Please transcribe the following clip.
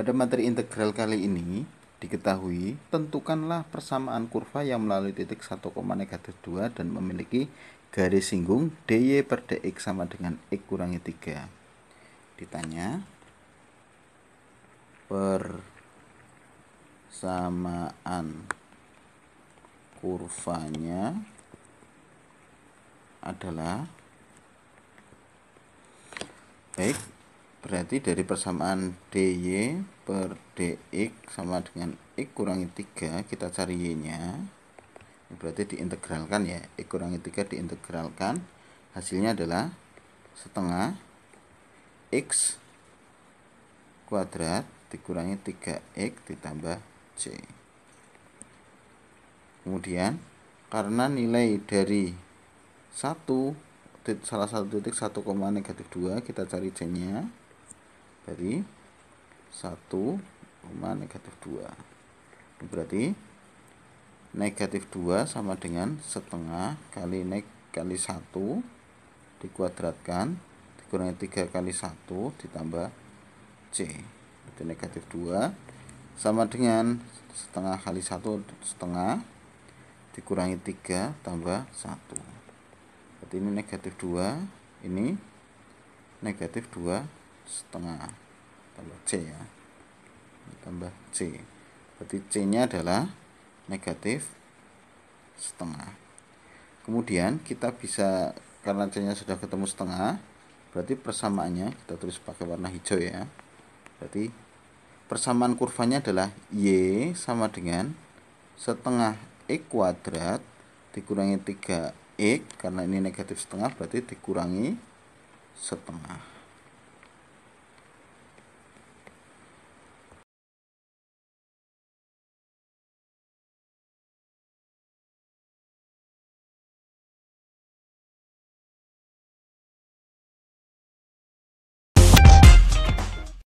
Pada materi integral kali ini, diketahui tentukanlah persamaan kurva yang melalui titik 1, negatif 2 dan memiliki garis singgung dy per dx sama dengan x kurangi 3. Ditanya, persamaan kurvanya adalah x. Berarti dari persamaan dy per dx sama dengan x kurangi 3 kita cari y-nya. Berarti diintegralkan ya. x kurangi 3 diintegralkan. Hasilnya adalah setengah x kuadrat dikurangi 3x ditambah c. Kemudian karena nilai dari 1 salah satu titik 1, negatif 2 kita cari c-nya dari 1, negatif 2 ini berarti negatif 2 sama dengan setengah kali nek kali 1 dikuadratkan dikurangi 3 kali 1 ditambah C Berarti negatif 2 sama dengan setengah kali 1 setengah dikurangi 3 tambah 1 berarti ini negatif 2 ini negatif 2 setengah tambah C ya tambah C berarti C nya adalah negatif setengah kemudian kita bisa karena C nya sudah ketemu setengah berarti persamaannya kita tulis pakai warna hijau ya berarti persamaan kurvanya adalah Y sama dengan setengah E kuadrat dikurangi 3 X karena ini negatif setengah berarti dikurangi setengah